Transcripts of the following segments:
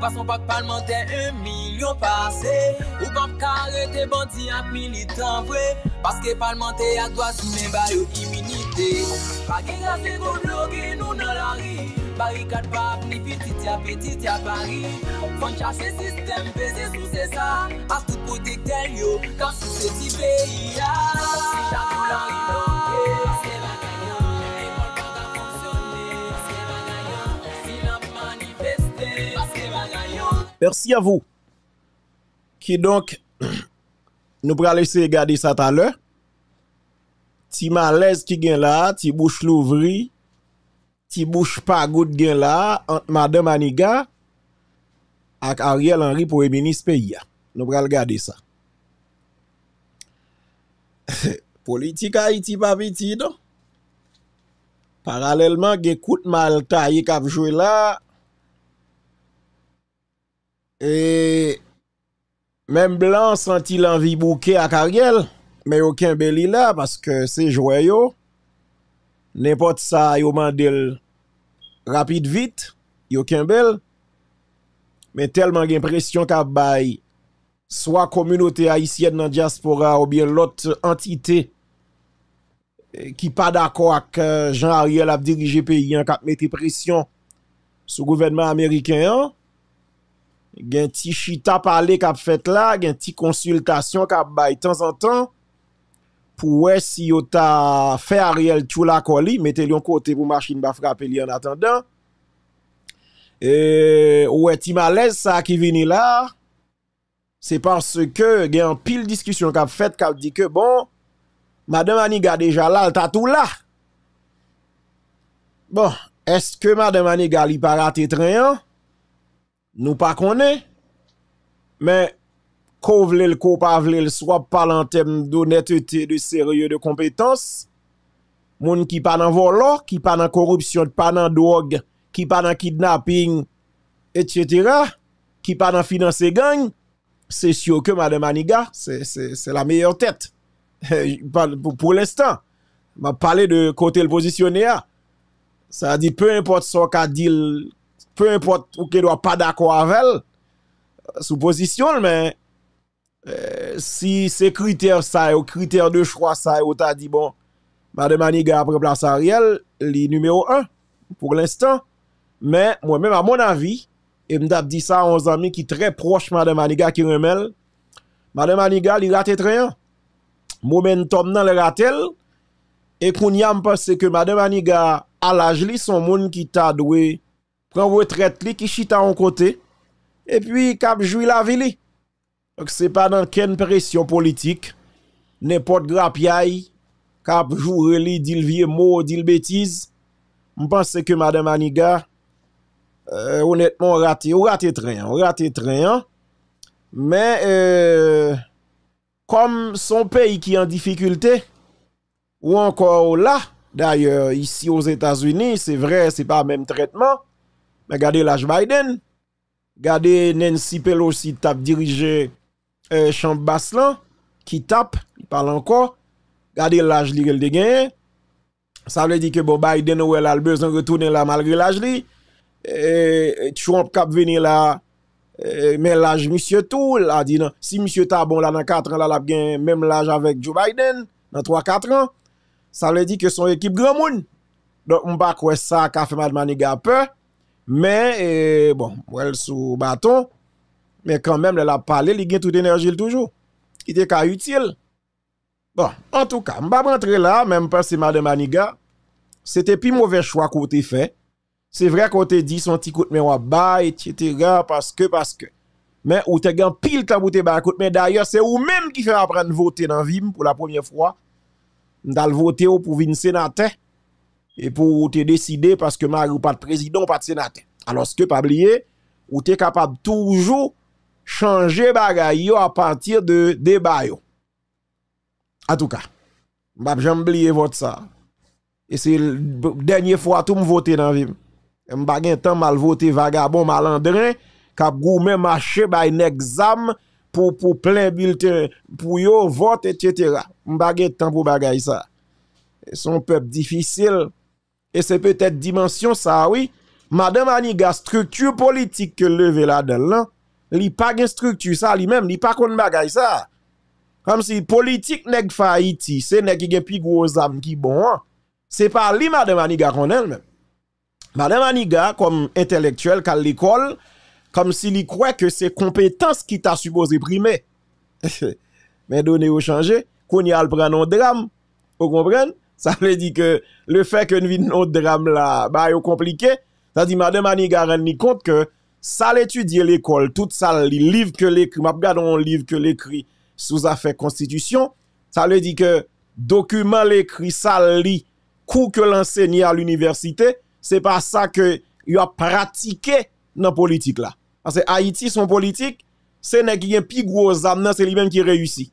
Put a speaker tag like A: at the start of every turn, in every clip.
A: Pason pak palmente e milyon pase Ou pap kare te bandi ap mili tan vwe Paske palmente ak doa si me baryo iminite Pag e kase go vlog e nou nan lari Bari kat pap ni fitit ya petit ya bari Fank ya se sistem peze sou se sa As tout potik tel yo, kase sou se ti beya Merci à vous. Qui donc, nous pourrons laisser regarder ça tout à l'heure. Ti malaise qui gagne là, ti bouche l'ouvri, ti bouche pas goutte gagne là, entre Madame Aniga et Ariel Henry pour ministre pays. Nous pourrons regarder ça. Politique Haïti pas petit, non? Parallèlement, il y mal taillé qui a joué là. Et même Blanc sentit l'envie bouquet à carriel, mais aucun belli là parce que c'est joyeux. N'importe ça, yo mandel rapide vite, aucun bel. Mais tellement d'impression pression qu'a bail soit communauté haïtienne dans diaspora ou bien l'autre entité qui e, pas d'accord avec Jean Ariel a dirigé pays en cap mettre pression sur gouvernement américain gen ti chita pale kap fèt la, gen ti consultation kap bay temps en temps. pou wè si yo ta fè a riel la koli, mette lyon kote pou machin ba frape li an attendant e, wè ti malez sa ki vini la, c'est parce que gen pile discussion kap fèt kap di ke bon, madame Aniga deja la, l tout la. Bon, est-ce que madame Aniga li parate treyan, nous pas connaît, mais qu'on le qu'on pas vle le soit pas en termes d'honnêteté, de sérieux, de compétence. monde qui pas dans vol, qui pas dans corruption, pas dans drogue, qui pas dans kidnapping, etc. Qui pas dans financer gang. C'est sûr que Madame Aniga, c'est la meilleure tête. pour, pour l'instant. m'a parlé de côté le positionné. Ah. Ça dit peu importe ce qu'a dit peu importe ou qu'elle doit pas d'accord avec elle, euh, sous position, mais euh, si ces critères ça, ou critères de choix ça, ou t'a dit bon, Madame Aniga a place Ariel, le numéro 1 pour l'instant. Mais moi-même, à mon avis, et m'dap dit ça à amis qui très proche Madame Aniga qui remèle, Madame Aniga, il raté très Momentum dans le ratel. Et qu'on y a pense que Madame Aniga, à l'âge, son monde qui t'a doué prend retraite li qui chita en côté et puis cap joui la ville. Donc c'est pas dans quelle pression politique n'importe grapiaille cap jouer li dit vieux mot dit bêtise. Je pense que madame Aniga euh, honnêtement raté, raté train, raté train. Hein. Mais euh, comme son pays qui est en difficulté ou encore là d'ailleurs ici aux États-Unis, c'est vrai, c'est pas le même traitement. Mais regardez l'âge Biden. Regardez Nancy Pelosi tape diriger euh, chambre qui tape, il parle encore. Regardez l'âge li de gagne. Ça veut dire que bon Biden ou elle a besoin de retourner là malgré l'âge li. et euh, Trump cap venir là euh, mais l'âge monsieur tout a dit non. Si monsieur ta bon là dans 4 ans là l'a gagné même l'âge avec Joe Biden dans 3 4 ans. Ça veut dire que son équipe grand monde. Donc on pas quoi ça a fait Madame mais, eh, bon, elle sous bâton. Mais quand même, elle a parlé, il a toute énergie toujours. Il était utile. Bon, en tout cas, je ne vais rentrer là, même pas que Madame Maniga, c'était plus mauvais choix qu'on t'a fait. C'est vrai qu'on a dit son petit coup de main bas, etc. Parce que, parce que. Mais ou t'es gagné pile temps pour Mais d'ailleurs, c'est vous-même qui fait apprendre à voter dans Vim pour la première fois. Dans voter voter pour venir sénateur et pour te décider parce que Marie ou pas de président, pas de sénateur. Alors ce que pas oublier, ou t'es capable toujours changer bagaille à partir de débat En tout cas, m'a jamais oublié votre ça. Et c'est la dernière fois tout me voter dans la vie. M'pa gen temps mal voter vagabond malandrin k'ap goumen marché un exam pour pour plein bulletin pour yo vote etc. pas gen temps pour bagaille ça. Son peuple difficile et c'est peut-être dimension ça, oui. Madame Aniga, structure politique que levé là-dedans, li pas une structure ça lui-même, li pas de bagay ça. Comme si politique nèg fa Haïti, c'est nèg qui gen plus gros âme qui bon. Hein. C'est pas lui madame Aniga qu'on elle-même. Madame Aniga comme intellectuelle qu'à l'école, comme si li croit que c'est compétence qui t'a supposé primer. Mais donnez au changer, qu'on y a le prendre drame. Vous comprenez ça veut dire que le fait que nous vivons notre drame là, bah, compliqué. Ça dit, madame Anigaran ni compte que ça l'étudier l'école, tout ça, le livre que l'écrit, m'a regarde un livre que l'écrit sous affaire constitution. Ça veut dire que document l'écrit, ça lit, coup que l'enseignant à l'université, c'est pas ça que il a pratiqué dans la politique là. Parce que Haïti, son politique, c'est n'est qui un plus gros c'est lui-même qui réussit.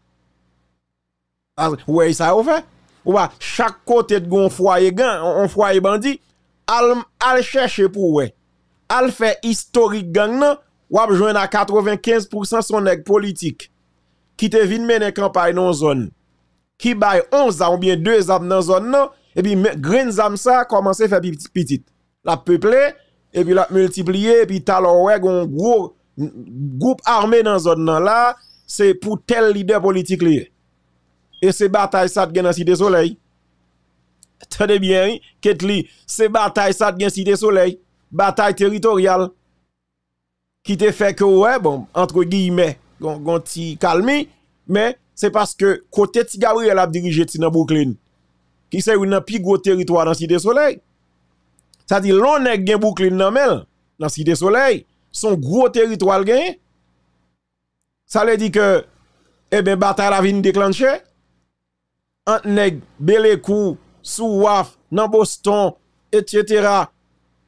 A: Ah, oui, ça a fait ou chaque côté de gon bandit, al, al chercher pour ouais. Al fait historique gang nan, ou à joindre à 95% son nèg politique qui te vin mener campagne dans zone. Qui baille 11 ans ou bien 2 ans dans zone et puis grain zam commencé à faire petite. La peuple, et puis la multiplier et puis talon ouais un gros groupe armé dans zone là, c'est pour tel leader politique là et ces batailles ça gagne dans Cité Soleil. Tenez bien, hein, ces batailles ça gagne Cité Soleil, bataille territoriale qui te fait que ouais bon entre guillemets gon ti calmi mais c'est parce que côté ti Gabriel a dirigé ti dans Brooklyn qui c'est un plus gros territoire dans Cité Soleil. Ça dit l'on est gagné Brooklyn dans la Cité Soleil, son gros territoire gagné. Ça veut dire que eh ben bataille a vient déclencher un nèg Belekou, Souaf, Namboston, etc.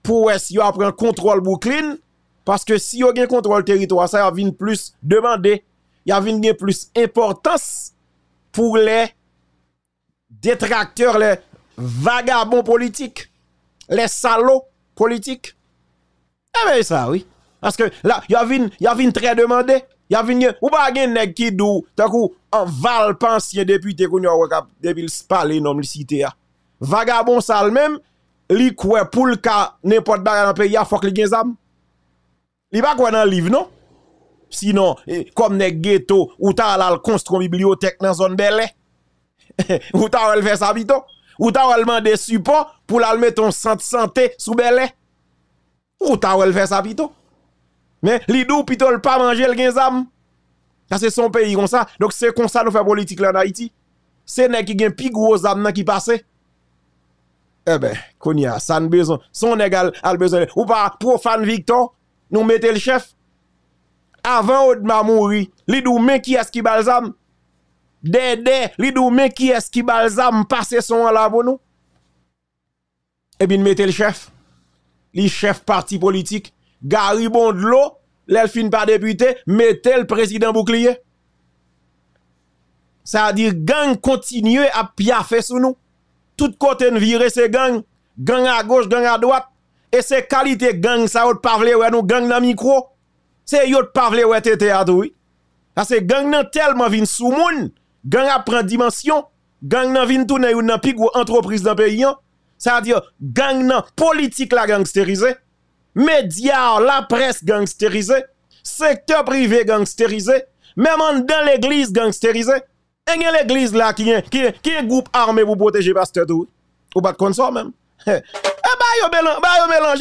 A: pour est yo un contrôle Brooklyn parce que si avez un contrôle territoire ça y une plus demander, y a plus importance pour les détracteurs, les vagabonds politiques, les salauds politiques. Eh bien ça oui. Parce que là, y a vinn y a très demandé Ya vin ou pas gen nèg ki dou, takou, en val pansyen député koun yon wakap, depuis spale nom li cité. ya. Vagabon sal même, li kwe pou le ka n'importe bagan an pays ya fok li gen zam. Li pa kwe nan livre non? Sinon, comme e, nèg ghetto, ou ta alal konstron bibliotek nan zone belè. ou ta ou fè sa bito. Ou ta wèl mande support pou lal ton centre santé sou belè. Ou ta ou fè sa bito. Mais l'idou pitol pas manger le Ça c'est son pays comme ça. Donc c'est comme ça nous fait politique là en Haïti. C'est nèg qui gagne plus gros âme qui passe. Eh ben, konya, ça n'a besoin. Son nèg a besoin ou pas profane Victor, nous mettez le chef. Avant de mouri, l'idou men qui est-ce qui balzam? Dédé, l'idou men qui est-ce qui balzam? passer son là pour nous. Eh bien, mettez le chef. Le chef parti politique Gary Bondlo, l'elfine pas député, mettez le président bouclier. Ça veut dire gang continue à piaffer sous nous. Tout côté de virer ces gangs, gang à gauche, gang à droite et ces qualités gang ça yot pas ouais, nous gang dans micro. C'est yot pas parler ouais tété à oui. Parce que gang nan tellement vin sous moun, gang a prend dimension, gang nan vin tourner une plus gros entreprise dans pays. Hein. Ça veut dire gang nan politique la gangsterisée médias, la presse gangstérisée, secteur privé gangstérisé, même dans l'église gangstérisée. et l'église là qui est qui, groupe armé pour protéger pasteur tout. Ou pas de ça même. Eh bah yo mélange, bah,